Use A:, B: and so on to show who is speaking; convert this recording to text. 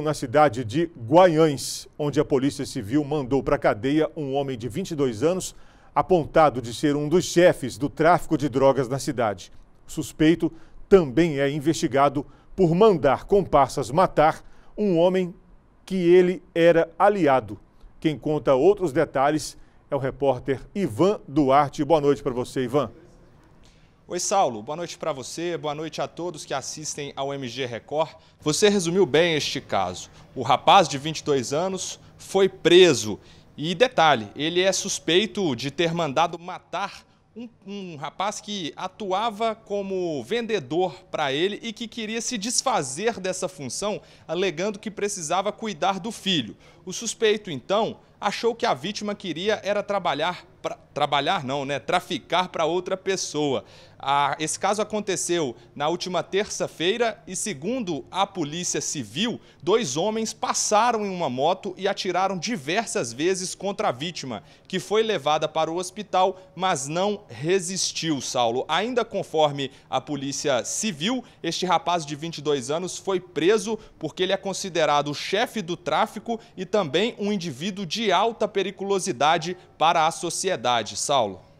A: Na cidade de Guanhães, onde a Polícia Civil mandou para a cadeia um homem de 22 anos, apontado de ser um dos chefes do tráfico de drogas na cidade. O suspeito também é investigado por mandar comparsas matar um homem que ele era aliado. Quem conta outros detalhes é o repórter Ivan Duarte. Boa noite para você, Ivan.
B: Oi, Saulo. Boa noite para você, boa noite a todos que assistem ao MG Record.
A: Você resumiu bem este caso.
B: O rapaz de 22 anos foi preso. E detalhe, ele é suspeito de ter mandado matar um, um, rapaz que atuava como vendedor para ele e que queria se desfazer dessa função, alegando que precisava cuidar do filho. O suspeito, então, achou que a vítima queria era trabalhar, pra, trabalhar não, né, traficar para outra pessoa. Ah, esse caso aconteceu na última terça-feira e segundo a Polícia Civil, dois homens passaram em uma moto e atiraram diversas vezes contra a vítima, que foi levada para o hospital, mas não resistiu, Saulo. Ainda conforme a Polícia Civil, este rapaz de 22 anos foi preso porque ele é considerado o chefe do tráfico e também um indivíduo de alta periculosidade para a sociedade. Saulo.